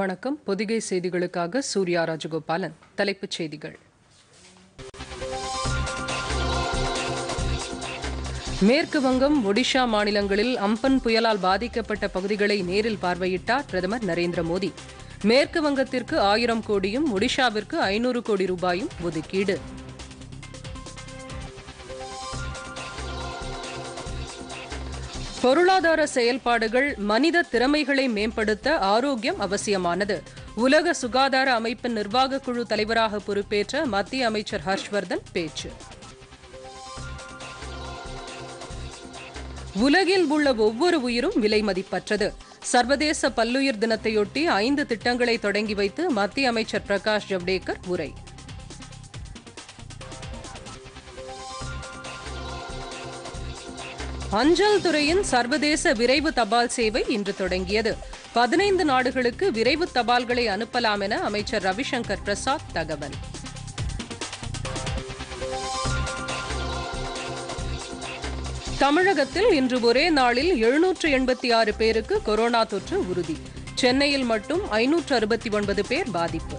வணக்கம் பொதிகை செய்திகளுக்காக சூர்யா ராஜகோபாலன் தலைப்புச் செய்திகள் மேற்கு வங்கம் ஒடிஷா மாநிலங்களில் அம்பன் புயலால் பாதிக்கப்பட்ட பகுதிகளை நேரில் பார்வையிட்டார் பிரதமர் நரேந்திர மோடி மேற்கு வங்கத்திற்கு ஆயிரம் கோடியும் ஒடிஷாவிற்கு ஐநூறு கோடி ரூபாயும் ஒதுக்கீடு பொருளாதார செயல்பாடுகள் மனித திறமைகளை மேம்படுத்த ஆரோக்கியம் அவசியமானது உலக சுகாதார அமைப்பின் நிர்வாகக் குழு தலைவராக பொறுப்பேற்ற மத்திய அமைச்சர் ஹர்ஷ்வர்தன் பேச்சு உலகில் உள்ள ஒவ்வொரு உயிரும் விலை மதிப்பற்றது சர்வதேச பல்லுயிர் தினத்தையொட்டி ஐந்து திட்டங்களை தொடங்கி வைத்து மத்திய அமைச்சர் பிரகாஷ் ஜவ்டேகர் உரை அஞ்சல் துறையின் சர்வதேச விரைவு தபால் சேவை இன்று தொடங்கியது பதினைந்து நாடுகளுக்கு விரைவு தபால்களை அனுப்பலாம் என அமைச்சர் ரவிசங்கர் பிரசாத் தகவல் தமிழகத்தில் இன்று ஒரே நாளில் எழுநூற்று எண்பத்தி ஆறு பேருக்கு கொரோனா தொற்று உறுதி சென்னையில் மட்டும் ஐநூற்று அறுபத்தி ஒன்பது பேர் பாதிப்பு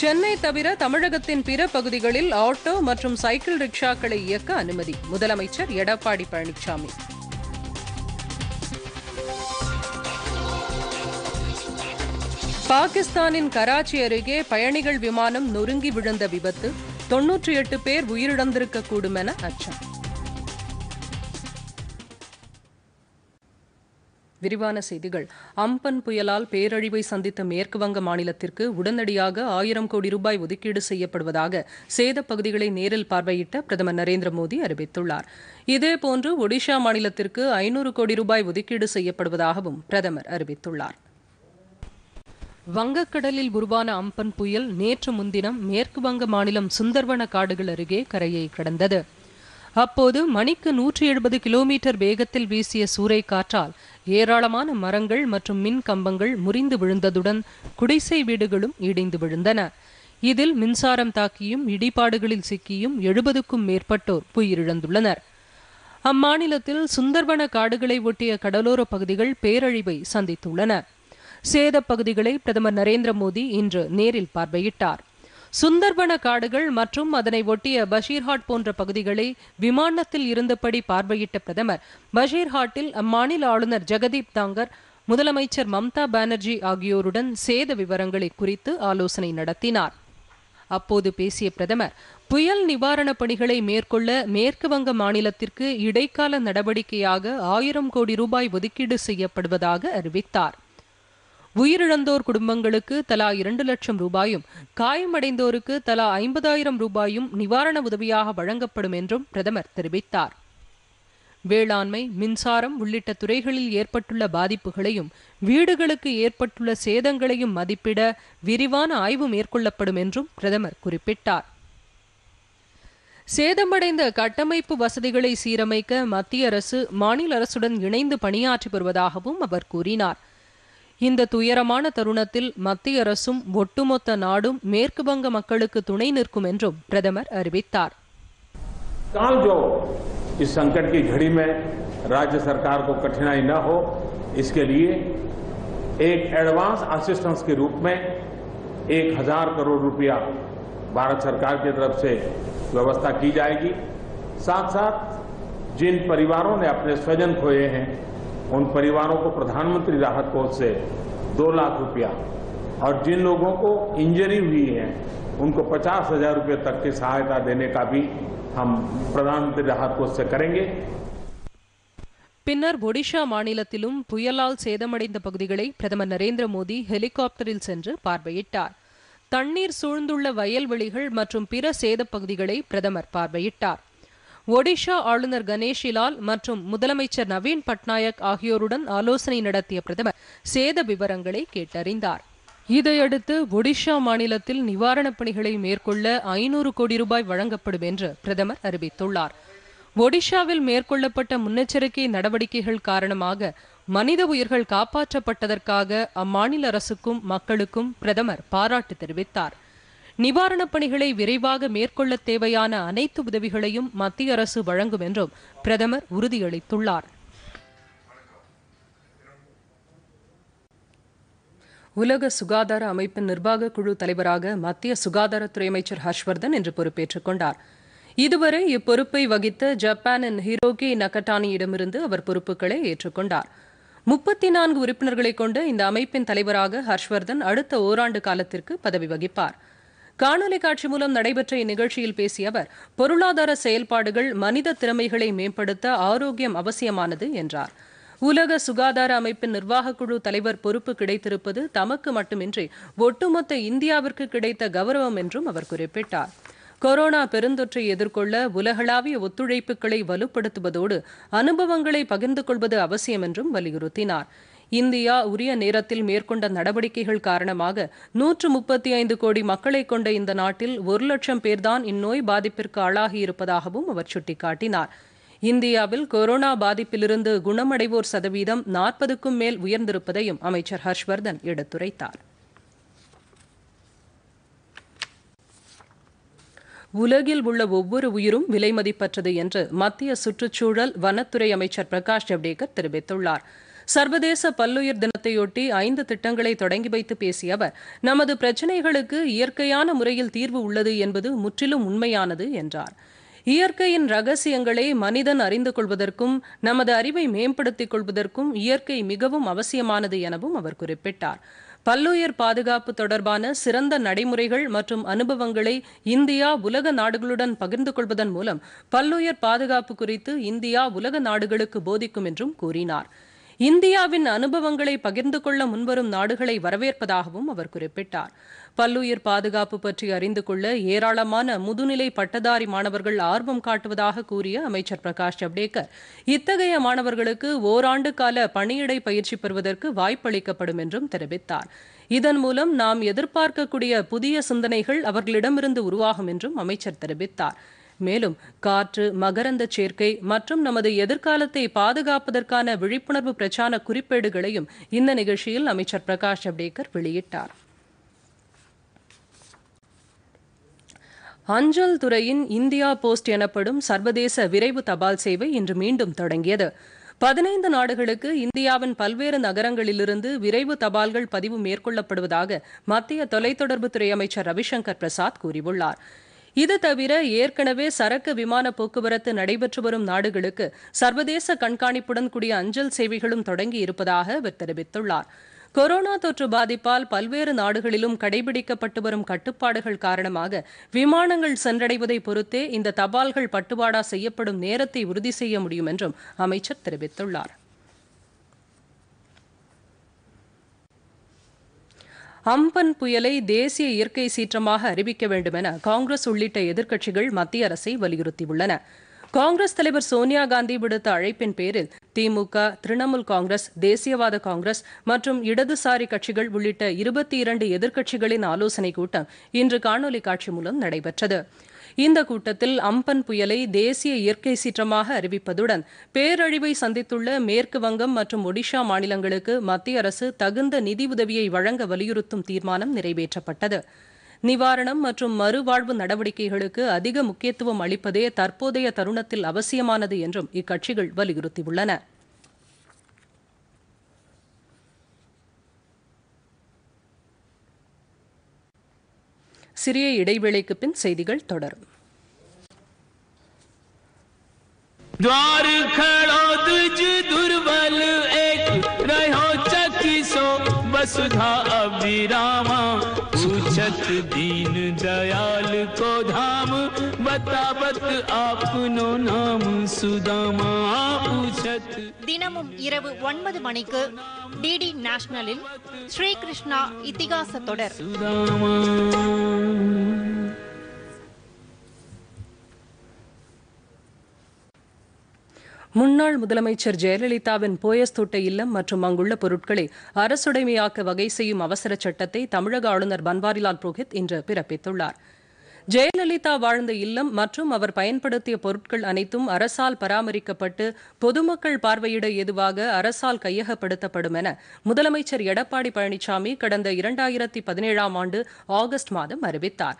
சென்னை தவிர தமிழகத்தின் பிற பகுதிகளில் ஆட்டோ மற்றும் சைக்கிள் ரிக்ஷாக்களை இயக்க அனுமதி முதலமைச்சர் எடப்பாடி பழனிசாமி பாகிஸ்தானின் கராச்சி அருகே பயணிகள் விமானம் நொறுங்கி விழுந்த விபத்து தொன்னூற்றி எட்டு பேர் உயிரிழந்திருக்கக்கூடும் என அச்சம் விரிவான செய்திகள் அம்பன் புயலால் பேரழிவை சந்தித்த மேற்குவங்க மாநிலத்திற்கு உடனடியாக ஆயிரம் கோடி ரூபாய் ஒதுக்கீடு செய்யப்படுவதாக சேத பகுதிகளை நேரில் பார்வையிட்ட பிரதமர் நரேந்திர மோடி அறிவித்துள்ளார் இதேபோன்று ஒடிஷா மாநிலத்திற்கு ஐநூறு கோடி ரூபாய் ஒதுக்கீடு செய்யப்படுவதாகவும் பிரதமர் அறிவித்துள்ளார் வங்கக்கடலில் உருவான அம்பன் புயல் நேற்று முன்தினம் மேற்கு வங்க மாநிலம் சுந்தர்வன காடுகள் அருகே கரையை கடந்தது அப்போது மணிக்கு நூற்றி எழுபது கிலோமீட்டர் வேகத்தில் வீசிய சூறை காற்றால் ஏராளமான மரங்கள் மற்றும் மின் கம்பங்கள் முறிந்து விழுந்ததுடன் குடிசை வீடுகளும் இடிந்து விழுந்தன இதில் மின்சாரம் தாக்கியும் இடிபாடுகளில் சிக்கியும் எழுபதுக்கும் மேற்பட்டோர் உயிரிழந்துள்ளனர் அம்மாநிலத்தில் சுந்தர்வன காடுகளை ஒட்டிய கடலோர பகுதிகள் பேரழிவை சந்தித்துள்ளன சேத பகுதிகளை பிரதமர் நரேந்திர மோடி இன்று நேரில் பார்வையிட்டார் சுந்தர்பன காடுகள் மற்றும் அதனை ஒட்டிய பஷீர்ஹாட் போன்ற பகுதிகளை விமானத்தில் இருந்தபடி பார்வையிட்ட பிரதமர் பஷீர்ஹாட்டில் அம்மாநில ஆளுநர் ஜெகதீப் தாங்கர் முதலமைச்சர் மம்தா பானர்ஜி ஆகியோருடன் சேத விவரங்களை குறித்து ஆலோசனை நடத்தினார் அப்போது பேசிய பிரதமர் புயல் நிவாரணப் பணிகளை மேற்கொள்ள மேற்கு வங்க மாநிலத்திற்கு இடைக்கால நடவடிக்கையாக ஆயிரம் கோடி ரூபாய் ஒதுக்கீடு செய்யப்படுவதாக அறிவித்தார் உயிரிழந்தோர் குடும்பங்களுக்கு தலா இரண்டு லட்சம் ரூபாயும் காயமடைந்தோருக்கு தலா ஐம்பதாயிரம் ரூபாயும் நிவாரண உதவியாக வழங்கப்படும் என்றும் பிரதமர் தெரிவித்தார் வேளாண்மை மின்சாரம் உள்ளிட்ட துறைகளில் ஏற்பட்டுள்ள பாதிப்புகளையும் வீடுகளுக்கு ஏற்பட்டுள்ள சேதங்களையும் மதிப்பிட விரிவான ஆய்வு மேற்கொள்ளப்படும் என்றும் பிரதமர் குறிப்பிட்டார் சேதமடைந்த கட்டமைப்பு வசதிகளை சீரமைக்க மத்திய அரசு மாநில அரசுடன் இணைந்து பணியாற்றி வருவதாகவும் அவர் கூறினார் இந்த துயரமான தருணத்தில் काल जो इस संकट की घड़ी में राज्य सरकार को कठिनाई न हो इसके लिए एक एडवांस असिस्टेंस के रूप में एक हजार करोड़ रुपया भारत सरकार की तरफ से व्यवस्था की जाएगी साथ साथ जिन परिवारों ने अपने स्वजन खोए हैं उन परिवारों को प्रधानमंत्री राहत कोष से दो लाख रुपया और जिन लोगों को इंजरी हुई है उनको पचास हजार रूपये तक की सहायता देने का भी हम प्रधानमंत्री राहत कोष से करेंगे पिना ओडिशा मिलाल सेदमे प्रदम नरेंद्र मोदी हेलिकाप्टर से पारवर तीर सूंद वयलवे पेद पे पारवर ஒடிஷா ஆளுநர் லால் மற்றும் முதலமைச்சர் நவீன் பட்நாயக் ஆகியோருடன் ஆலோசனை நடத்திய பிரதமர் சேத விவரங்களை கேட்டறிந்தார் இதையடுத்து ஒடிஷா மாநிலத்தில் நிவாரணப் பணிகளை மேற்கொள்ள ஐநூறு கோடி ரூபாய் வழங்கப்படும் என்று பிரதமர் அறிவித்துள்ளார் ஒடிஷாவில் மேற்கொள்ளப்பட்ட முன்னெச்சரிக்கை நடவடிக்கைகள் காரணமாக மனித உயிர்கள் காப்பாற்றப்பட்டதற்காக அம்மாநில அரசுக்கும் மக்களுக்கும் பிரதமர் பாராட்டு தெரிவித்தார் நிவாரணப் பணிகளை விரைவாக மேற்கொள்ள தேவையான அனைத்து உதவிகளையும் மத்திய அரசு வழங்கும் என்றும் பிரதமர் உறுதியளித்துள்ளார் உலக சுகாதார அமைப்பின் நிர்வாக குழு தலைவராக மத்திய சுகாதாரத்துறை அமைச்சர் ஹர்ஷ்வர்தன் இன்று பொறுப்பேற்றுக் கொண்டார் இதுவரை இப்பொறுப்பை வகித்த ஜப்பானின் ஹிரோகி நகட்டானியிடமிருந்து அவர் பொறுப்புகளை ஏற்றுக்கொண்டார் முப்பத்தி நான்கு உறுப்பினர்களை கொண்ட இந்த அமைப்பின் தலைவராக ஹர்ஷ்வர்தன் அடுத்த ஓராண்டு காலத்திற்கு பதவி வகிப்பாா் காணொலி காட்சி மூலம் நடைபெற்ற இந்நிகழ்ச்சியில் பேசிய அவர் பொருளாதார செயல்பாடுகள் மனித திறமைகளை மேம்படுத்த ஆரோக்கியம் அவசியமானது என்றார் உலக சுகாதார அமைப்பின் நிர்வாகக்குழு தலைவர் பொறுப்பு கிடைத்திருப்பது தமக்கு மட்டுமின்றி ஒட்டுமொத்த இந்தியாவிற்கு கிடைத்த கௌரவம் என்றும் அவர் குறிப்பிட்டார் கொரோனா பெருந்தொற்றை எதிர்கொள்ள உலகளாவிய ஒத்துழைப்புகளை வலுப்படுத்துவதோடு அனுபவங்களை பகிர்ந்து கொள்வது அவசியம் என்றும் வலியுறுத்தினார் இந்தியா உரிய நேரத்தில் மேற்கொண்ட நடவடிக்கைகள் காரணமாக நூற்று முப்பத்தி ஐந்து கோடி மக்களை கொண்ட இந்த நாட்டில் ஒரு லட்சம் பேர்தான் இந்நோய் பாதிப்பிற்கு ஆளாகியிருப்பதாகவும் அவர் சுட்டிக்காட்டினார் இந்தியாவில் கொரோனா பாதிப்பிலிருந்து குணமடைவோர் சதவீதம் நாற்பதுக்கும் மேல் உயர்ந்திருப்பதையும் அமைச்சர் ஹர்ஷ்வர்தன் எடுத்துரைத்தார் உலகில் உள்ள ஒவ்வொரு உயிரும் விலைமதிப்பற்றது என்று மத்திய சுற்றுச்சூழல் வனத்துறை அமைச்சர் பிரகாஷ் ஜவ்டேகர் தெரிவித்துள்ளாா் சர்வதேச பல்லுயிர் தினத்தையொட்டி ஐந்து திட்டங்களை தொடங்கி வைத்து பேசிய அவர் நமது பிரச்சினைகளுக்கு இயற்கையான முறையில் தீர்வு உள்ளது என்பது முற்றிலும் உண்மையானது என்றார் இயற்கையின் ரகசியங்களை மனிதன் அறிந்து கொள்வதற்கும் நமது அறிவை மேம்படுத்திக் கொள்வதற்கும் இயற்கை மிகவும் அவசியமானது எனவும் அவர் குறிப்பிட்டார் பல்லுயிர் பாதுகாப்பு தொடர்பான சிறந்த நடைமுறைகள் மற்றும் அனுபவங்களை இந்தியா உலக நாடுகளுடன் பகிர்ந்து கொள்வதன் மூலம் பல்லுயிர் பாதுகாப்பு குறித்து இந்தியா உலக நாடுகளுக்கு போதிக்கும் என்றும் கூறினாா் இந்தியாவின் அனுபவங்களை பகிர்ந்து கொள்ள முன்வரும் நாடுகளை வரவேற்பதாகவும் அவர் குறிப்பிட்டார் பல்லுயிர் பாதுகாப்பு பற்றி அறிந்து கொள்ள ஏராளமான முதுநிலை பட்டதாரி மாணவர்கள் ஆர்வம் காட்டுவதாக கூறிய அமைச்சர் பிரகாஷ் ஜவ்டேகர் இத்தகைய மாணவர்களுக்கு ஓராண்டு கால பணியிடை பயிற்சி பெறுவதற்கு வாய்ப்பளிக்கப்படும் என்றும் தெரிவித்தார் இதன் மூலம் நாம் எதிர்பார்க்கக்கூடிய புதிய சிந்தனைகள் அவர்களிடமிருந்து உருவாகும் என்றும் அமைச்சர் தெரிவித்தார் மேலும் காற்று மகரந்த சேர்க்கை மற்றும் நமது எதிர்காலத்தை பாதுகாப்பதற்கான விழிப்புணர்வு பிரச்சார குறிப்பேடுகளையும் இந்த நிகழ்ச்சியில் அமைச்சர் பிரகாஷ் ஜவ்டேகர் வெளியிட்டார் அஞ்சல் துறையின் இந்தியா போஸ்ட் எனப்படும் சர்வதேச விரைவு தபால் சேவை இன்று மீண்டும் தொடங்கியது பதினைந்து நாடுகளுக்கு இந்தியாவின் பல்வேறு நகரங்களிலிருந்து விரைவு தபால்கள் பதிவு மேற்கொள்ளப்படுவதாக மத்திய தொலைத்தொடர்புத்துறை அமைச்சர் ரவிசங்கர் பிரசாத் கூறியுள்ளாா் இது தவிர ஏற்கனவே சரக்கு விமான போக்குவரத்து நடைபெற்று வரும் நாடுகளுக்கு சர்வதேச கண்காணிப்புடன் கூடிய அஞ்சல் சேவைகளும் தொடங்கி இருப்பதாக அவர் தெரிவித்துள்ளார் கொரோனா தொற்று பாதிப்பால் பல்வேறு நாடுகளிலும் கடைபிடிக்கப்பட்டு வரும் கட்டுப்பாடுகள் காரணமாக விமானங்கள் சென்றடைவதை பொறுத்தே இந்த தபால்கள் பட்டுவாடா செய்யப்படும் நேரத்தை உறுதி செய்ய முடியும் என்றும் அமைச்சர் தெரிவித்துள்ளார் அம்பன் புயலை தேசிய இயற்கை சீற்றமாக அறிவிக்க வேண்டும் என காங்கிரஸ் உள்ளிட்ட எதிர்க்கட்சிகள் மத்திய அரசை வலியுறுத்தியுள்ளன காங்கிரஸ் தலைவர் சோனியா காந்தி விடுத்த அழைப்பின் பேரில் திமுக திரிணாமுல் காங்கிரஸ் தேசியவாத காங்கிரஸ் மற்றும் இடதுசாரி கட்சிகள் உள்ளிட்ட இருபத்தி இரண்டு எதிர்க்கட்சிகளின் ஆலோசனைக் கூட்டம் இன்று காணொலி காட்சி மூலம் நடைபெற்றது இந்த கூட்டத்தில் அம்பன் புயலை தேசிய இயற்கை சீற்றமாக அறிவிப்பதுடன் பேரழிவை சந்தித்துள்ள மேற்கு வங்கம் மற்றும் ஒடிஷா மாநிலங்களுக்கு மத்திய அரசு தகுந்த நிதி உதவியை வழங்க வலியுறுத்தும் தீர்மானம் நிறைவேற்றப்பட்டது நிவாரணம் மற்றும் மறுவாழ்வு நடவடிக்கைகளுக்கு அதிக முக்கியத்துவம் அளிப்பதே தற்போதைய தருணத்தில் அவசியமானது என்றும் இக்கட்சிகள் வலியுறுத்தியுள்ளன சிறிய இடைவேளைக்கு பின் செய்திகள் தொடரும் वसुधा अभिरामा पूछत दीन दयाल को धाम बतावत आपनो नाम सुदामा தினமும் இரவு ஒன்பது மணிக்கு டிடி நேஷனலில் ஸ்ரீகிருஷ்ணா இத்திகாச தொடர் முன்னாள் முதலமைச்சர் ஜெயலலிதாவின் போயஸ்தோட்ட இல்லம் மற்றும் அங்குள்ள பொருட்களை அரசுடைமையாக்க வகை செய்யும் அவசர சட்டத்தை தமிழக ஆளுநர் பன்வாரிலால் புரோஹித் இன்று பிறப்பித்துள்ளாா் ஜெயலலிதா வாழ்ந்த இல்லம் மற்றும் அவர் பயன்படுத்திய பொருட்கள் அனைத்தும் அரசால் பராமரிக்கப்பட்டு பொதுமக்கள் பார்வையிட ஏதுவாக அரசால் கையகப்படுத்தப்படும் என முதலமைச்சர் எடப்பாடி பழனிசாமி கடந்த இரண்டாயிரத்தி பதினேழாம் ஆண்டு ஆகஸ்ட் மாதம் அறிவித்தார்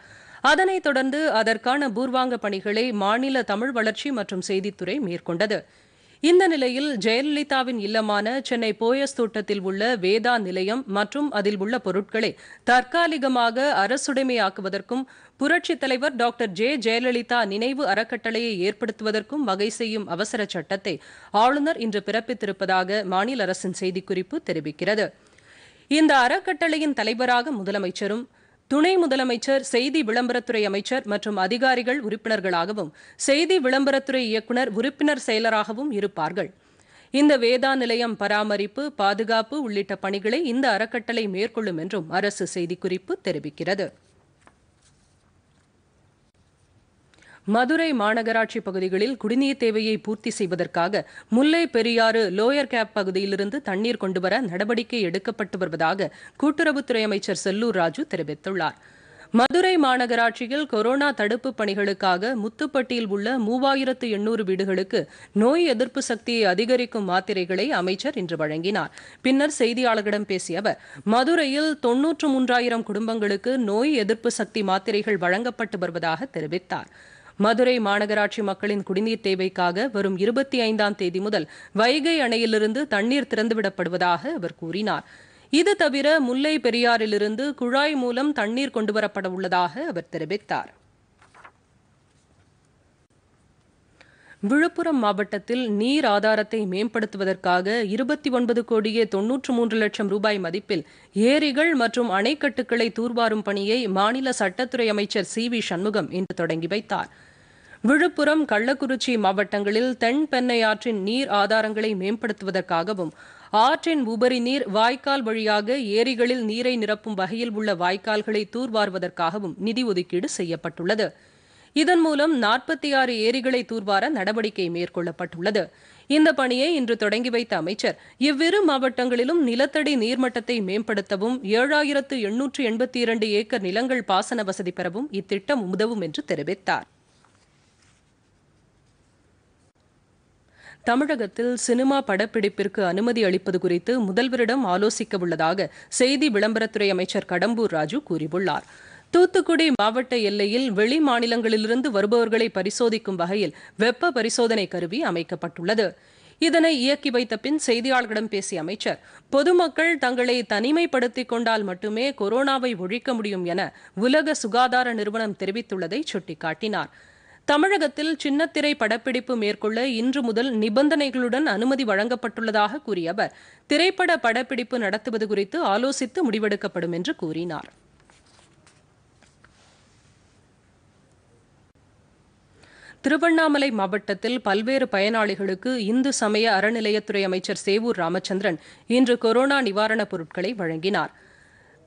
அதனைத் தொடர்ந்து அதற்கான பூர்வாங்க பணிகளை மாநில தமிழ் வளர்ச்சி மற்றும் செய்தித்துறை மேற்கொண்டது இந்த நிலையில் ஜெயலலிதாவின் இல்லமான சென்னை போயஸ் தோட்டத்தில் உள்ள வேதா நிலையம் மற்றும் அதில் உள்ள பொருட்களை தற்காலிகமாக அரசுடைமையாக்குவதற்கும் புரட்சித் தலைவர் டாக்டர் ஜே ஜெயலலிதா நினைவு அறக்கட்டளையை ஏற்படுத்துவதற்கும் வகை செய்யும் அவசர சட்டத்தை ஆளுநர் இன்று பிறப்பித்திருப்பதாக மாநில அரசின் செய்திக்குறிப்பு தெரிவிக்கிறது இந்த அறக்கட்டளையின் தலைவராக முதலமைச்சரும் துணை முதலமைச்சர் செய்தி விளம்பரத்துறை அமைச்சர் மற்றும் அதிகாரிகள் உறுப்பினர்களாகவும் செய்தி விளம்பரத்துறை இயக்குநர் உறுப்பினர் செயலராகவும் இருப்பார்கள் இந்த வேதா நிலையம் பராமரிப்பு பாதுகாப்பு உள்ளிட்ட பணிகளை இந்த அறக்கட்டளை மேற்கொள்ளும் என்றும் அரசு செய்திக்குறிப்பு தெரிவிக்கிறது மதுரை மாநகராட்சி பகுதிகளில் குடிநீர் தேவையை பூர்த்தி செய்வதற்காக முல்லை பெரியாறு லோயர் கேப் பகுதியிலிருந்து தண்ணீர் கொண்டுவர நடவடிக்கை எடுக்கப்பட்டு வருவதாக கூட்டுறவுத்துறை அமைச்சர் செல்லூர் ராஜு தெரிவித்துள்ளார் மதுரை மாநகராட்சியில் கொரோனா தடுப்பு பணிகளுக்காக முத்துப்பட்டியில் உள்ள மூவாயிரத்து எண்ணூறு வீடுகளுக்கு நோய் எதிர்ப்பு சக்தியை அதிகரிக்கும் மாத்திரைகளை அமைச்சர் இன்று வழங்கினார் பின்னர் செய்தியாளர்களிடம் பேசிய அவர் மதுரையில் தொன்னூற்று மூன்றாயிரம் குடும்பங்களுக்கு நோய் எதிர்ப்பு சக்தி மாத்திரைகள் வழங்கப்பட்டு வருவதாக தெரிவித்தாா் மதுரை மாநகராட்சி மக்களின் குடிநீர் தேவைக்காக வரும் இருபத்தி ஐந்தாம் தேதி முதல் வைகை அணையிலிருந்து தண்ணீர் திறந்துவிடப்படுவதாக அவர் கூறினார் இது தவிர முல்லை பெரியாரிலிருந்து குழாய் மூலம் தண்ணீர் கொண்டுவரப்பட உள்ளதாக அவர் தெரிவித்தார் விழுப்புரம் மாவட்டத்தில் நீர் ஆதாரத்தை மேம்படுத்துவதற்காக இருபத்தி ஒன்பது கோடியே தொன்னூற்று மூன்று லட்சம் ரூபாய் மதிப்பில் ஏரிகள் மற்றும் அணைக்கட்டுகளை தூர்வாரும் பணியை மாநில சட்டத்துறை அமைச்சர் சி வி சண்முகம் இன்று தொடங்கி வைத்தாா் விழுப்புரம் கள்ளக்குறிச்சி மாவட்டங்களில் ஆற்றின் நீர் ஆதாரங்களை மேம்படுத்துவதற்காகவும் ஆற்றின் உபரி நீர் வாய்க்கால் வழியாக ஏரிகளில் நீரை நிரப்பும் வகையில் உள்ள வாய்க்கால்களை தூர்வாருவதற்காகவும் நிதி ஒதுக்கீடு செய்யப்பட்டுள்ளது இதன் மூலம் நாற்பத்தி ஆறு ஏரிகளை தூர்வார நடவடிக்கை மேற்கொள்ளப்பட்டுள்ளது இந்த பணியை இன்று தொடங்கி வைத்த அமைச்சர் இவ்விரு மாவட்டங்களிலும் நிலத்தடி நீர்மட்டத்தை மேம்படுத்தவும் ஏழாயிரத்து எண்ணூற்று எண்பத்தி இரண்டு ஏக்கர் நிலங்கள் பாசன வசதி பெறவும் இத்திட்டம் உதவும் என்று தெரிவித்தார் தமிழகத்தில் சினிமா படப்பிடிப்பிற்கு அனுமதி அளிப்பது குறித்து முதல்வரிடம் ஆலோசிக்க உள்ளதாக செய்தி விளம்பரத்துறை அமைச்சர் கடம்பூர் ராஜு கூறியுள்ளார் தூத்துக்குடி மாவட்ட எல்லையில் வெளி மாநிலங்களிலிருந்து வருபவர்களை பரிசோதிக்கும் வகையில் வெப்ப பரிசோதனை கருவி அமைக்கப்பட்டுள்ளது இதனை இயக்கி வைத்த பின் செய்தியாளர்களிடம் பேசிய அமைச்சர் பொதுமக்கள் தங்களை தனிமைப்படுத்திக் கொண்டால் மட்டுமே கொரோனாவை ஒழிக்க முடியும் என உலக சுகாதார நிறுவனம் தெரிவித்துள்ளதை சுட்டிக்காட்டினாா் தமிழகத்தில் சின்னத்திரை படப்பிடிப்பு மேற்கொள்ள இன்று முதல் நிபந்தனைகளுடன் அனுமதி வழங்கப்பட்டுள்ளதாக கூறிய அவர் திரைப்பட படப்பிடிப்பு நடத்துவது குறித்து ஆலோசித்து முடிவெடுக்கப்படும் என்று கூறினார் திருவண்ணாமலை மாவட்டத்தில் பல்வேறு பயனாளிகளுக்கு இந்து சமய அறநிலையத்துறை அமைச்சர் சேவூர் ராமச்சந்திரன் இன்று கொரோனா நிவாரணப் பொருட்களை வழங்கினாா்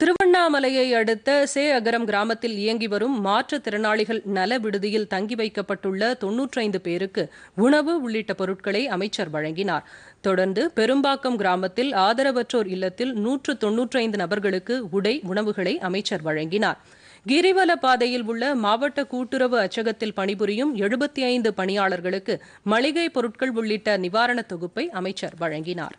திருவண்ணாமலையை அடுத்த சே அகரம் கிராமத்தில் இயங்கி வரும் மாற்றுத்திறனாளிகள் நல விடுதியில் தங்கி வைக்கப்பட்டுள்ள தொன்னூற்றைந்து பேருக்கு உணவு உள்ளிட்ட பொருட்களை அமைச்சர் வழங்கினார் தொடர்ந்து பெரும்பாக்கம் கிராமத்தில் ஆதரவற்றோர் இல்லத்தில் நூற்று தொன்னூற்றைந்து நபர்களுக்கு உடை உணவுகளை அமைச்சர் வழங்கினார் கிரிவல பாதையில் உள்ள மாவட்ட கூட்டுறவு அச்சகத்தில் பணிபுரியும் எழுபத்தி ஐந்து பணியாளர்களுக்கு மளிகை பொருட்கள் உள்ளிட்ட நிவாரணத் தொகுப்பை அமைச்சர் வழங்கினார்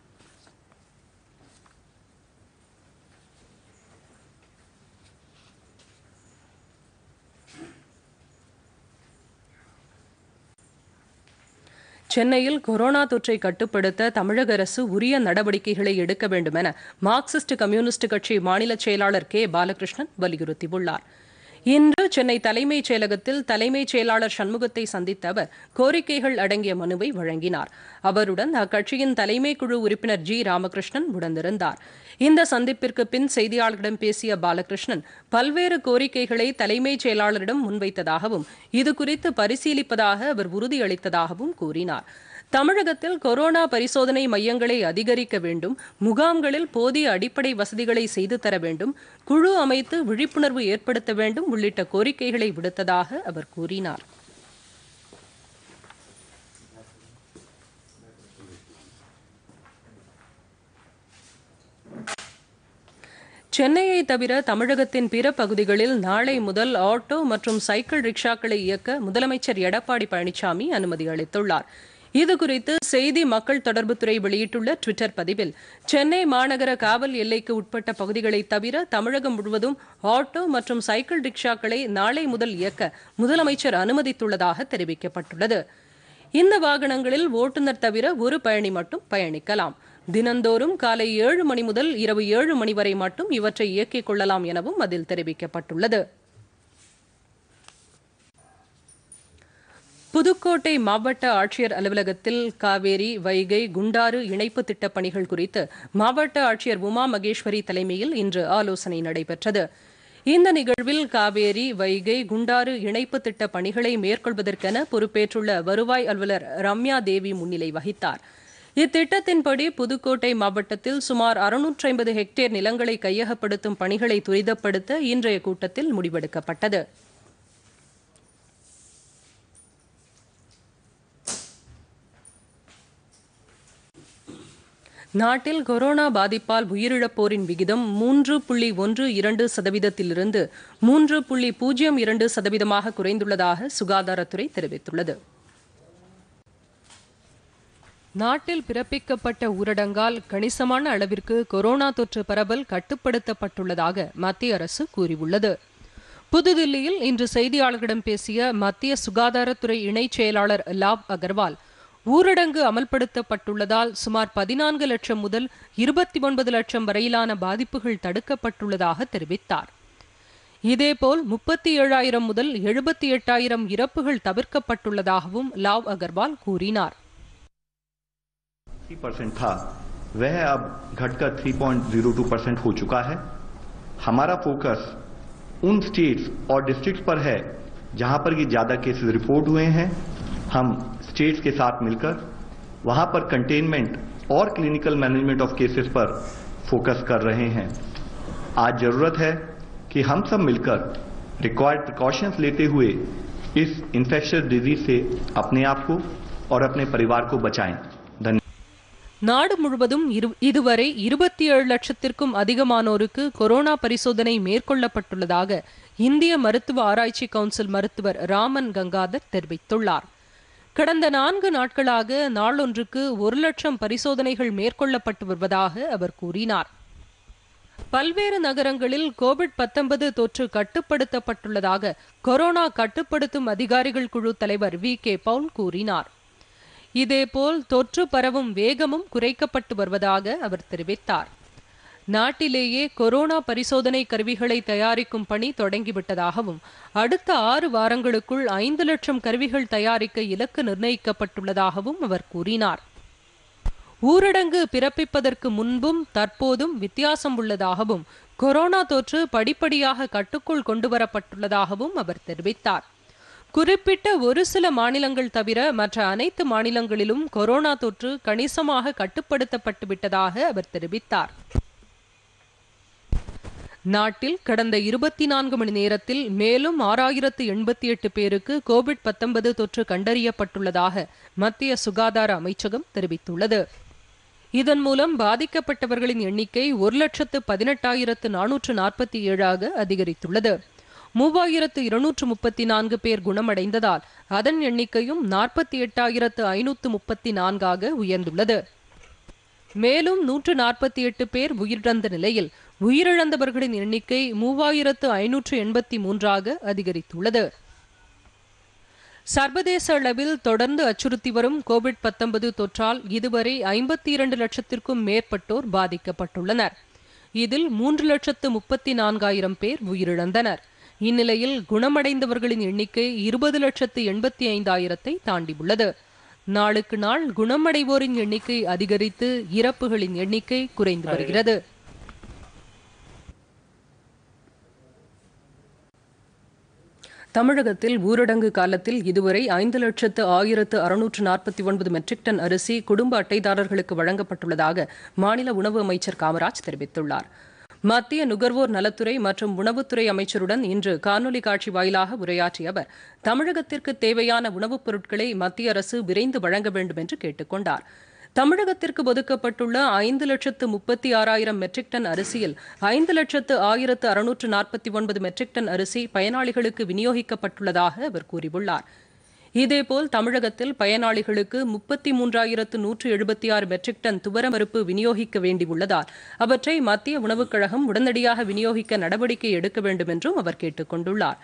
சென்னையில் கொரோனா தொற்றை கட்டுப்படுத்த தமிழக அரசு உரிய நடவடிக்கைகளை எடுக்க வேண்டும் என மார்க்சிஸ்ட் கம்யூனிஸ்ட் கட்சி மாநில செயலாளர் கே பாலகிருஷ்ணன் வலியுறுத்தியுள்ளார் இன்று சென்னை தலைமைச் செயலகத்தில் தலைமைச் செயலாளர் சண்முகத்தை சந்தித்த அவர் கோரிக்கைகள் அடங்கிய மனுவை வழங்கினார் அவருடன் அக்கட்சியின் தலைமை குழு உறுப்பினர் ஜி ராமகிருஷ்ணன் உடனிருந்தார் இந்த சந்திப்பிற்கு பின் செய்தியாளர்களிடம் பேசிய பாலகிருஷ்ணன் பல்வேறு கோரிக்கைகளை தலைமைச் செயலாளரிடம் முன்வைத்ததாகவும் இதுகுறித்து பரிசீலிப்பதாக அவர் உறுதியளித்ததாகவும் கூறினார் தமிழகத்தில் கொரோனா பரிசோதனை மையங்களை அதிகரிக்க வேண்டும் முகாம்களில் போதிய அடிப்படை வசதிகளை செய்து தர வேண்டும் குழு அமைத்து விழிப்புணர்வு ஏற்படுத்த வேண்டும் உள்ளிட்ட கோரிக்கைகளை விடுத்ததாக அவர் கூறினார் சென்னையை தவிர தமிழகத்தின் பிற பகுதிகளில் நாளை முதல் ஆட்டோ மற்றும் சைக்கிள் ரிக்ஷாக்களை இயக்க முதலமைச்சர் எடப்பாடி பழனிசாமி அனுமதி அளித்துள்ளார் இதுகுறித்து செய்தி மக்கள் தொடர்புத்துறை வெளியிட்டுள்ள டுவிட்டர் பதிவில் சென்னை மாநகர காவல் எல்லைக்கு உட்பட்ட பகுதிகளை தவிர தமிழகம் முழுவதும் ஆட்டோ மற்றும் சைக்கிள் ரிக்ஷாக்களை நாளை முதல் இயக்க முதலமைச்சர் அனுமதித்துள்ளதாக தெரிவிக்கப்பட்டுள்ளது இந்த வாகனங்களில் ஓட்டுநர் தவிர ஒரு பயணி மட்டும் பயணிக்கலாம் தினந்தோறும் காலை ஏழு மணி முதல் இரவு ஏழு மணி வரை மட்டும் இவற்றை இயக்கிக் கொள்ளலாம் எனவும் அதில் தெரிவிக்கப்பட்டுள்ளது புதுக்கோட்டை மாவட்ட ஆட்சியர் அலுவலகத்தில் காவேரி வைகை குண்டாறு இணைப்பு திட்டப் பணிகள் குறித்து மாவட்ட ஆட்சியர் உமா மகேஸ்வரி தலைமையில் இன்று ஆலோசனை நடைபெற்றது இந்த நிகழ்வில் காவேரி வைகை குண்டாறு இணைப்பு திட்ட பணிகளை மேற்கொள்வதற்கென பொறுப்பேற்றுள்ள வருவாய் அலுவலர் ரம்யா தேவி முன்னிலை வகித்தார் இத்திட்டத்தின்படி புதுக்கோட்டை மாவட்டத்தில் சுமார் அறுநூற்றி ஐம்பது ஹெக்டேர் நிலங்களை கையகப்படுத்தும் பணிகளை துரிதப்படுத்த இன்றைய கூட்டத்தில் முடிவெடுக்கப்பட்டது நாட்டில் கொரோனா பாதிப்பால் உயிரிழப்போரின் விகிதம் மூன்று புள்ளி ஒன்று இரண்டு சதவீதத்திலிருந்து மூன்று புள்ளி பூஜ்ஜியம் இரண்டு சதவீதமாக குறைந்துள்ளதாக சுகாதாரத்துறை தெரிவித்துள்ளது நாட்டில் பிறப்பிக்கப்பட்ட ஊரடங்கால் கணிசமான அளவிற்கு கொரோனா தொற்று பரவல் கட்டுப்படுத்தப்பட்டுள்ளதாக மத்திய அரசு கூறியுள்ளது புதுதில்லியில் இன்று செய்தியாளர்களிடம் பேசிய மத்திய சுகாதாரத்துறை இணைச் செயலாளர் லாவ் அகர்வால் ஊரடங்கு અમલபடுதப்பட்டுள்ளதால் சுமார் 14 லட்சம் മുതൽ 29 லட்சம் வரையிலான பாதிப்புகள் தடுக்கப்பட்டுள்ளதாக தெரிவித்தார் இதேபோல் 37000 മുതൽ 78000 இறப்புகள் தவிக்கப்பட்டுள்ளதாகவும் லாவ் அகர்வால் கூறினார் 3% था वह अब घटकर 3.02% हो चुका है हमारा फोकस उन टी और डिस्ट्रिक्ट्स पर है जहां पर ये ज्यादा केसेस रिपोर्ट हुए हैं हम स्टेट्स के साथ मिलकर वहाँ पर कंटेनमेंट और क्लिनिकल मैनेजमेंट ऑफ केसेस पर फोकस कर रहे हैं आज ज़रूरत है कि हम सब मिलकर रिक्वायर्ड प्रिकॉशंस लेते हुए इस इन्फेक्शियस डिजीज से अपने आप को और अपने परिवार को बचाएं நாடு முழுவதும் இதுவரை இருபத்தி ஏழு லட்சத்திற்கும் அதிகமானோருக்கு கொரோனா கடந்த நான்கு நாட்களாக நாளொன்றுக்கு ஒரு லட்சம் பரிசோதனைகள் மேற்கொள்ளப்பட்டு வருவதாக அவர் கூறினார் பல்வேறு நகரங்களில் கோவிட் பத்தொன்பது தொற்று கட்டுப்படுத்தப்பட்டுள்ளதாக கொரோனா கட்டுப்படுத்தும் அதிகாரிகள் குழு தலைவர் வி கே பவுல் கூறினார் இதேபோல் தொற்று பரவும் வேகமும் குறைக்கப்பட்டு வருவதாக அவர் தெரிவித்தார் நாட்டிலேயே கொரோனா பரிசோதனை கருவிகளை தயாரிக்கும் பணி தொடங்கிவிட்டதாகவும் அடுத்த ஆறு வாரங்களுக்குள் ஐந்து லட்சம் கருவிகள் தயாரிக்க இலக்கு நிர்ணயிக்கப்பட்டுள்ளதாகவும் அவர் கூறினார் ஊரடங்கு பிறப்பிப்பதற்கு முன்பும் தற்போதும் வித்தியாசம் உள்ளதாகவும் கொரோனா தொற்று படிப்படியாக கட்டுக்குள் கொண்டுவரப்பட்டுள்ளதாகவும் அவர் தெரிவித்தார் குறிப்பிட்ட ஒரு சில மாநிலங்கள் தவிர மற்ற அனைத்து மாநிலங்களிலும் கொரோனா தொற்று கணிசமாக கட்டுப்படுத்தப்பட்டு விட்டதாக அவர் தெரிவித்தார் நாட்டில் கடந்த இருபத்தி நான்கு மணி நேரத்தில் மேலும் ஆறாயிரத்து எண்பத்தி எட்டு பேருக்கு கோவிட் பத்தொன்பது தொற்று கண்டறியப்பட்டுள்ளதாக மத்திய சுகாதார அமைச்சகம் தெரிவித்துள்ளது இதன் மூலம் பாதிக்கப்பட்டவர்களின் எண்ணிக்கை ஒரு லட்சத்து பதினெட்டாயிரத்து நானூற்று நாற்பத்தி ஏழாக அதிகரித்துள்ளது மூவாயிரத்து இருநூற்று முப்பத்தி நான்கு பேர் குணமடைந்ததால் அதன் எண்ணிக்கையும் நாற்பத்தி எட்டாயிரத்து ஐநூற்று முப்பத்தி நான்காக உயர்ந்துள்ளது மேலும் நூற்று நாற்பத்தி எட்டு பேர் உயிரிழந்த நிலையில் உயிரிழந்தவர்களின் எண்ணிக்கை மூவாயிரத்து ஐநூற்று எண்பத்தி மூன்றாக அதிகரித்துள்ளது சர்வதேச அளவில் தொடர்ந்து அச்சுறுத்தி வரும் கோவிட் பத்தொன்பது தொற்றால் இதுவரை ஐம்பத்தி இரண்டு லட்சத்திற்கும் மேற்பட்டோர் பாதிக்கப்பட்டுள்ளனர் இதில் மூன்று லட்சத்து முப்பத்தி நான்காயிரம் பேர் உயிரிழந்தனர் இந்நிலையில் குணமடைந்தவர்களின் எண்ணிக்கை இருபது லட்சத்து எண்பத்தி ஐந்தாயிரத்தை தாண்டியுள்ளது நாளுக்கு நாள் குணமடைவோரின் எண்ணிக்கை அதிகரித்து இறப்புகளின் எண்ணிக்கை குறைந்து வருகிறது தமிழகத்தில் ஊரடங்கு காலத்தில் இதுவரை ஐந்து லட்சத்து ஆயிரத்து அறுநூற்று நாற்பத்தி ஒன்பது மெட்ரிக் டன் அரிசி குடும்ப அட்டைதாரர்களுக்கு வழங்கப்பட்டுள்ளதாக மாநில உணவு அமைச்சர் காமராஜ் தெரிவித்துள்ளார் மத்திய நுகர்வோர் நலத்துறை மற்றும் உணவுத்துறை அமைச்சருடன் இன்று காணொலி காட்சி வாயிலாக உரையாற்றிய அவர் தமிழகத்திற்கு தேவையான உணவுப் பொருட்களை மத்திய அரசு விரைந்து வழங்க வேண்டும் என்று கேட்டுக் கொண்டாா் தமிழகத்திற்கு ஒதுக்கப்பட்டுள்ள ஐந்து லட்சத்து முப்பத்தி ஆறாயிரம் மெட்ரிக் டன் அரிசியில் ஐந்து லட்சத்து ஆயிரத்து அறுநூற்று நாற்பத்தி ஒன்பது மெட்ரிக் டன் அரிசி பயனாளிகளுக்கு விநியோகிக்கப்பட்டுள்ளதாக அவர் கூறியுள்ளார் இதேபோல் தமிழகத்தில் பயனாளிகளுக்கு முப்பத்தி மூன்றாயிரத்து நூற்று எழுபத்தி ஆறு மெட்ரிக் டன் துவரமறுப்பு விநியோகிக்க வேண்டியுள்ளதால் அவற்றை மத்திய உணவுக் கழகம் உடனடியாக விநியோகிக்க நடவடிக்கை எடுக்க வேண்டும் என்றும் அவர் கேட்டுக் கொண்டுள்ளாா்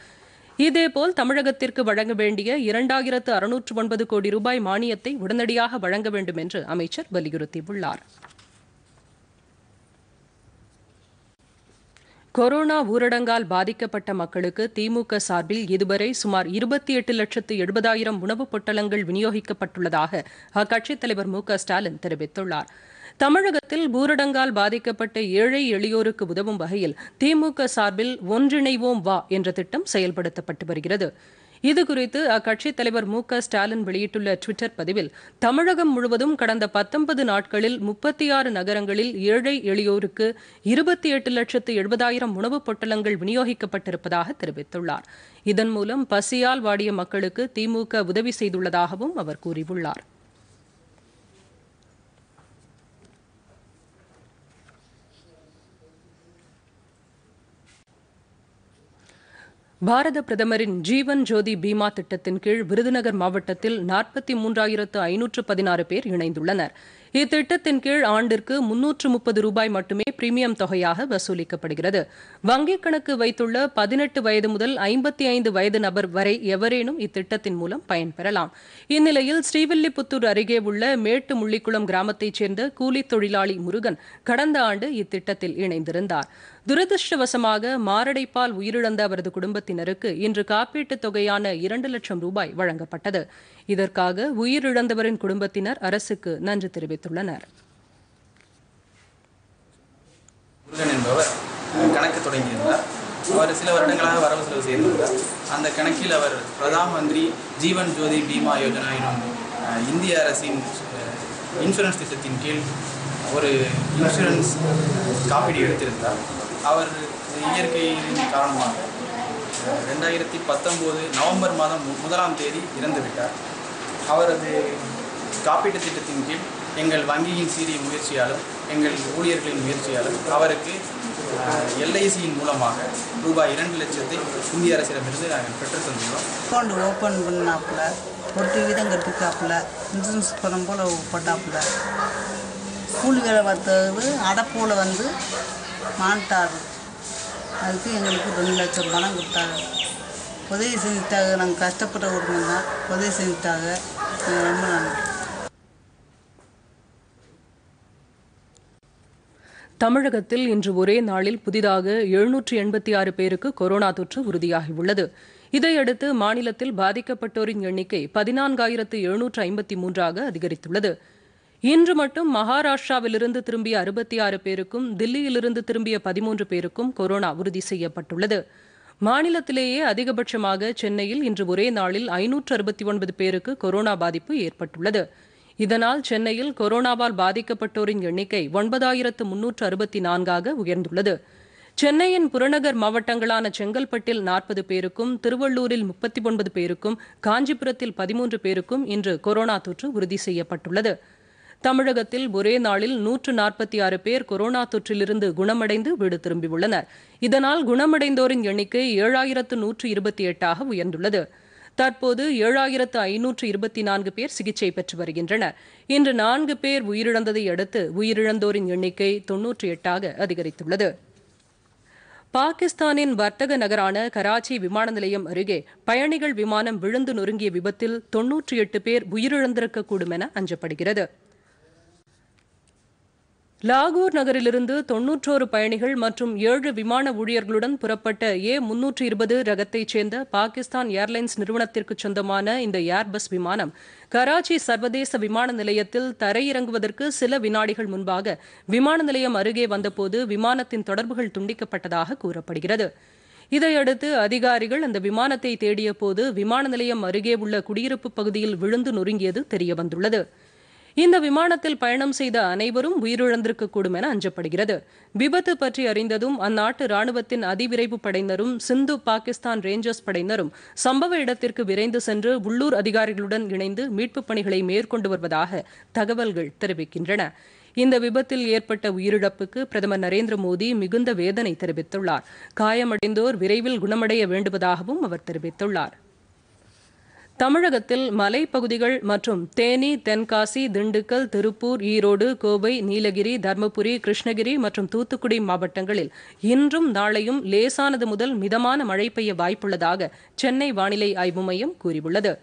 இதேபோல் தமிழகத்திற்கு வழங்க வேண்டிய இரண்டாயிரத்து அறுநூற்று ஒன்பது கோடி ரூபாய் மானியத்தை உடனடியாக வழங்க வேண்டும் என்று அமைச்சர் வலியுறுத்தியுள்ளார் கொரோனா ஊரடங்கால் பாதிக்கப்பட்ட மக்களுக்கு திமுக சார்பில் இதுவரை சுமார் இருபத்தி எட்டு லட்சத்து எழுபதாயிரம் உணவுப் பொட்டலங்கள் விநியோகிக்கப்பட்டுள்ளதாக அக்கட்சித் தலைவர் மு க ஸ்டாலின் தெரிவித்துள்ளாா் தமிழகத்தில் ஊரடங்கால் பாதிக்கப்பட்ட ஏழை எளியோருக்கு உதவும் வகையில் திமுக சார்பில் ஒன்றிணைவோம் வா என்ற திட்டம் செயல்படுத்தப்பட்டு வருகிறது இதுகுறித்து அக்கட்சித் தலைவர் மு க ஸ்டாலின் வெளியிட்டுள்ள டுவிட்டர் பதிவில் தமிழகம் முழுவதும் கடந்த பத்தொன்பது நாட்களில் முப்பத்தி ஆறு நகரங்களில் ஏழை எளியோருக்கு இருபத்தி எட்டு லட்சத்து எழுபதாயிரம் உணவுப் பொட்டலங்கள் விநியோகிக்கப்பட்டிருப்பதாக தெரிவித்துள்ளார் இதன் மூலம் பசியால் வாடிய மக்களுக்கு திமுக உதவி செய்துள்ளதாகவும் அவர் கூறியுள்ளாா் பாரத பிரதமரின் ஜீவன் ஜோதி பீமா திட்டத்தின் கீழ் விருதுநகர் மாவட்டத்தில் நாற்பத்தி மூன்றாயிரத்து ஐநூற்று பதினாறு பேர் இணைந்துள்ளனா் இத்திட்டத்தின் கீழ் ஆண்டிற்கு முன்னூற்று முப்பது ரூபாய் மட்டுமே பிரீமியம் தொகையாக வசூலிக்கப்படுகிறது வங்கிக் கணக்கு வைத்துள்ள பதினெட்டு வயது முதல் ஐம்பத்தி ஐந்து வயது நபர் வரை எவரேனும் இத்திட்டத்தின் மூலம் பயன்பெறலாம் இந்நிலையில் ஸ்ரீவில்லிபுத்தூர் அருகே உள்ள மேட்டு முள்ளிக்குளம் கிராமத்தைச் சேர்ந்த கூலி தொழிலாளி முருகன் கடந்த ஆண்டு இத்திட்டத்தில் இணைந்திருந்தார் துரதிருஷ்டவசமாக மாரடைப்பால் உயிரிழந்த அவரது குடும்பத்தினருக்கு இன்று காப்பீட்டுத் தொகையான இரண்டு லட்சம் ரூபாய் வழங்கப்பட்டது இதற்காக உயிரிழந்தவரின் குடும்பத்தினர் அரசுக்கு நன்றி தெரிவித்துள்ளனர் என்பவர் கணக்கு தொடங்கியிருந்தார் அவர் சில வருடங்களாக வரவு செலவு செய்திருந்தார் அந்த கணக்கில் அவர் பிரதான் மந்திரி ஜீவன் ஜோதி பீமா யோஜனா எனும் இந்திய அரசின் இன்சூரன்ஸ் திட்டத்தின் கீழ் ஒரு இன்சூரன்ஸ் காப்பீடு எடுத்திருந்தார் அவர் இயற்கையின் காரணமாக ரெண்டாயிரத்தி பத்தொம்போது நவம்பர் மாதம் முதலாம் தேதி இறந்துவிட்டார் அவரது காப்பீட்டுத் திட்டத்தின் கீழ் எங்கள் வங்கியின் சீரிய முயற்சியாலும் எங்கள் ஊழியர்களின் முயற்சியாலும் அவருக்கு எல்ஐசியின் மூலமாக ரூபாய் இரண்டு லட்சத்தை இந்திய அரசிடமிருந்து நாங்கள் பெற்று தந்துள்ளோம் அக்கௌண்ட் ஓப்பன் பண்ணாப்புல பொட்டு வீதம் கட்டிக்காப்புல இன்சூரன்ஸ் பணம் போல் போட்டாப்புல கூலி வேலை பார்த்தது அடப்போல் வந்து மாண்டார் அதுக்கு எங்களுக்கு ரெண்டு லட்சம் பணம் கொடுத்தாங்க உதவி செஞ்சுட்டாங்க நாங்கள் கஷ்டப்பட்ட குடும்பம் தான் உதவி செஞ்சுட்டாங்க தமிழகத்தில் இன்று ஒரே நாளில் புதிதாக எழுநூற்றி எண்பத்தி ஆறு பேருக்கு கொரோனா தொற்று உறுதியாகியுள்ளது இதையடுத்து மாநிலத்தில் பாதிக்கப்பட்டோரின் எண்ணிக்கை பதினான்காயிரத்து எழுநூற்று ஐம்பத்தி மூன்றாக அதிகரித்துள்ளது இன்று மட்டும் மகாராஷ்டிராவிலிருந்து திரும்பிய அறுபத்தி ஆறு பேருக்கும் தில்லியிலிருந்து திரும்பிய பதிமூன்று பேருக்கும் கொரோனா உறுதி செய்யப்பட்டுள்ளது மாநிலத்திலேயே அதிகபட்சமாக சென்னையில் இன்று ஒரே நாளில் ஐநூற்று அறுபத்தி ஒன்பது பேருக்கு கொரோனா பாதிப்பு ஏற்பட்டுள்ளது இதனால் சென்னையில் கொரோனாவால் பாதிக்கப்பட்டோரின் எண்ணிக்கை ஒன்பதாயிரத்து முன்னூற்று அறுபத்தி நான்காக உயர்ந்துள்ளது சென்னையின் புறநகர் மாவட்டங்களான செங்கல்பட்டில் நாற்பது பேருக்கும் திருவள்ளூரில் முப்பத்தி ஒன்பது பேருக்கும் காஞ்சிபுரத்தில் பதிமூன்று பேருக்கும் இன்று கொரோனா தொற்று உறுதி செய்யப்பட்டுள்ளது தமிழகத்தில் ஒரே நாளில் நூற்று நாற்பத்தி ஆறு பேர் கொரோனா தொற்றிலிருந்து குணமடைந்து வீடு திரும்பியுள்ளனர் இதனால் குணமடைந்தோரின் எண்ணிக்கை ஏழாயிரத்து நூற்று இருபத்தி எட்டாக உயர்ந்துள்ளது தற்போது ஏழாயிரத்து ஐநூற்று இருபத்தி நான்கு பேர் சிகிச்சை பெற்று வருகின்றனர் இன்று நான்கு பேர் உயிரிழந்ததை அடுத்து உயிரிழந்தோரின் எண்ணிக்கை தொன்னூற்றி எட்டாக அதிகரித்துள்ளது பாகிஸ்தானின் வர்த்தக நகரான கராச்சி விமான நிலையம் அருகே பயணிகள் விமானம் விழுந்து நொறுங்கிய விபத்தில் தொன்னூற்றி எட்டு பேர் உயிரிழந்திருக்கக்கூடும் என அஞ்சப்படுகிறது லாகூர் நகரிலிருந்து தொன்னூற்றோரு பயணிகள் மற்றும் ஏழு விமான ஊழியர்களுடன் புறப்பட்ட ஏ முன்னூற்று இருபது ரகத்தைச் சேர்ந்த பாகிஸ்தான் ஏர்லைன்ஸ் நிறுவனத்திற்கு சொந்தமான இந்த ஏர்பஸ் விமானம் கராச்சி சர்வதேச விமான நிலையத்தில் தரையிறங்குவதற்கு சில வினாடிகள் முன்பாக விமான நிலையம் அருகே வந்தபோது விமானத்தின் தொடர்புகள் துண்டிக்கப்பட்டதாக கூறப்படுகிறது இதையடுத்து அதிகாரிகள் அந்த விமானத்தை தேடிய போது விமான நிலையம் அருகே உள்ள குடியிருப்பு பகுதியில் விழுந்து நொறுங்கியது தெரியவந்துள்ளது இந்த விமானத்தில் பயணம் செய்த அனைவரும் உயிரிழந்திருக்க கூடும் என அஞ்சப்படுகிறது விபத்து பற்றி அறிந்ததும் அந்நாட்டு ராணுவத்தின் அதிவிரைவு படையினரும் சிந்து பாகிஸ்தான் ரேஞ்சர்ஸ் படையினரும் சம்பவ இடத்திற்கு விரைந்து சென்று உள்ளூர் அதிகாரிகளுடன் இணைந்து மீட்புப் பணிகளை மேற்கொண்டு வருவதாக தகவல்கள் தெரிவிக்கின்றன இந்த விபத்தில் ஏற்பட்ட உயிரிழப்புக்கு பிரதமர் நரேந்திர மோடி மிகுந்த வேதனை தெரிவித்துள்ளார் காயமடைந்தோர் விரைவில் குணமடைய வேண்டுவதாகவும் அவர் தெரிவித்துள்ளார் தமிழகத்தில் மலைப்பகுதிகள் மற்றும் தேனி தென்காசி திண்டுக்கல் திருப்பூர் ஈரோடு கோவை நீலகிரி தருமபுரி கிருஷ்ணகிரி மற்றும் தூத்துக்குடி மாவட்டங்களில் இன்றும் நாளையும் லேசானது முதல் மிதமான மழை பெய்ய வாய்ப்புள்ளதாக சென்னை வானிலை ஆய்வு மையம் கூறியுள்ளது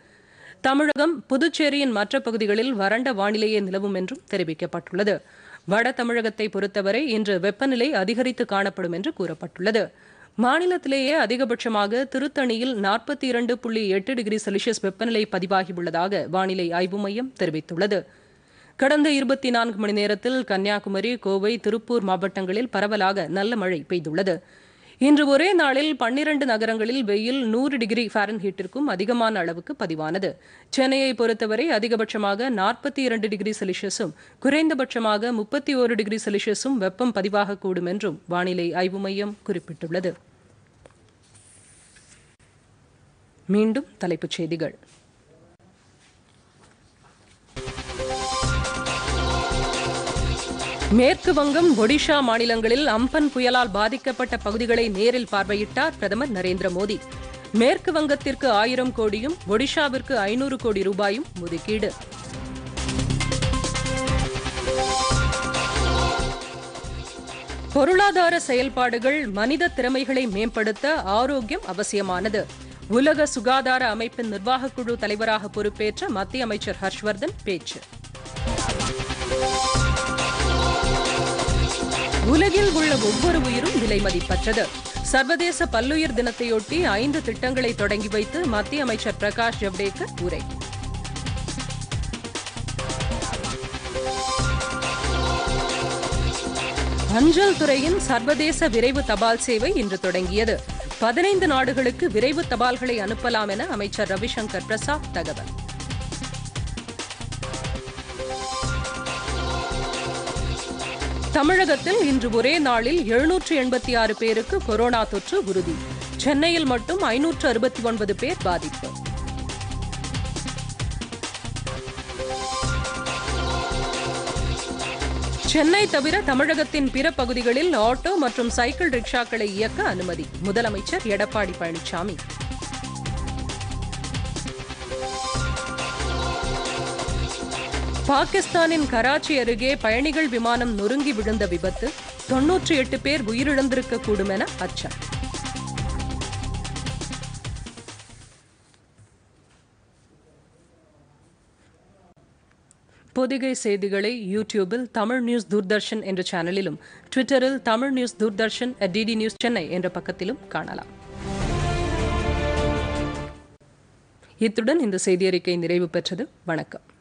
தமிழகம் புதுச்சேரியின் மற்ற பகுதிகளில் வறண்ட வானிலையே நிலவும் என்றும் தெரிவிக்கப்பட்டுள்ளது வட தமிழகத்தை பொறுத்தவரை இன்று வெப்பநிலை அதிகரித்து காணப்படும் என்று கூறப்பட்டுள்ளது மாநிலத்திலேயே அதிகபட்சமாக திருத்தணியில் நாற்பத்தி இரண்டு புள்ளி எட்டு டிகிரி செல்சியஸ் வெப்பநிலை பதிவாகியுள்ளதாக வானிலை ஆய்வு மையம் தெரிவித்துள்ளது கடந்த இருபத்தி நான்கு மணி நேரத்தில் கன்னியாகுமரி கோவை திருப்பூர் மாவட்டங்களில் பரவலாக நல்ல மழை பெய்துள்ளது இன்று ஒரே நாளில் பன்னிரண்டு நகரங்களில் வெயில் நூறு டிகிரி ஃபாரன்ஹீட்டிற்கும் அதிகமான அளவுக்கு பதிவானது சென்னையை பொறுத்தவரை அதிகபட்சமாக நாற்பத்தி இரண்டு டிகிரி செல்சியஸும் குறைந்தபட்சமாக முப்பத்தி ஒரு டிகிரி செல்சியஸும் வெப்பம் பதிவாகக்கூடும் என்றும் வானிலை ஆய்வு மையம் குறிப்பிட்டுள்ளது மீண்டும் தலைப்புச் செய்திகள் மேற்கு வங்கம் ஒடிஷா மாநிலங்களில் அம்பன் புயலால் பாதிக்கப்பட்ட பகுதிகளை நேரில் பார்வையிட்டார் பிரதமர் நரேந்திர மோடி மேற்கு வங்கத்திற்கு ஆயிரம் கோடியும் ஒடிஷாவிற்கு ஐநூறு கோடி ரூபாயும் ஒதுக்கீடு பொருளாதார செயல்பாடுகள் மனித திறமைகளை மேம்படுத்த ஆரோக்கியம் அவசியமானது உலக சுகாதார அமைப்பின் நிர்வாகக்குழு தலைவராக பொறுப்பேற்ற மத்திய அமைச்சர் ஹர்ஷ்வர்தன் பேச்சு உலகில் உள்ள ஒவ்வொரு உயிரும் விலை மதிப்பற்றது சர்வதேச பல்லுயிர் தினத்தையொட்டி ஐந்து திட்டங்களை தொடங்கி வைத்து மத்திய அமைச்சர் பிரகாஷ் ஜவ்டேகர் உரை அஞ்சல் துறையின் சர்வதேச விரைவு தபால் சேவை இன்று தொடங்கியது பதினைந்து நாடுகளுக்கு விரைவு தபால்களை அனுப்பலாம் என அமைச்சர் ரவிசங்கர் பிரசாத் தகவல் தமிழகத்தில் இன்று ஒரே நாளில் எழுநூற்று எண்பத்தி ஆறு பேருக்கு கொரோனா தொற்று உறுதி சென்னையில் மட்டும் ஐநூற்று அறுபத்தி ஒன்பது பேர் பாதிப்பு சென்னை தவிர தமிழகத்தின் பிற பகுதிகளில் ஆட்டோ மற்றும் சைக்கிள் ரிக்ஷாக்களை இயக்க அனுமதி முதலமைச்சர் எடப்பாடி பழனிசாமி பாகிஸ்தானின் கராச்சி அருகே பயணிகள் விமானம் நொறுங்கி விழுந்த விபத்து தொன்னூற்றி எட்டு பேர் உயிரிழந்திருக்க கூடும் என அச்சம் பொதிகை செய்திகளை யூடியூபில் தமிழ் நியூஸ் தூர்தர்ஷன் என்ற சேனலிலும் ட்விட்டரில் Tamil news Doordarshan DD news Chennai என்ற பக்கத்திலும் காணலாம் இத்துடன் இந்த செய்தியறிக்கை நிறைவு பெற்றது வணக்கம்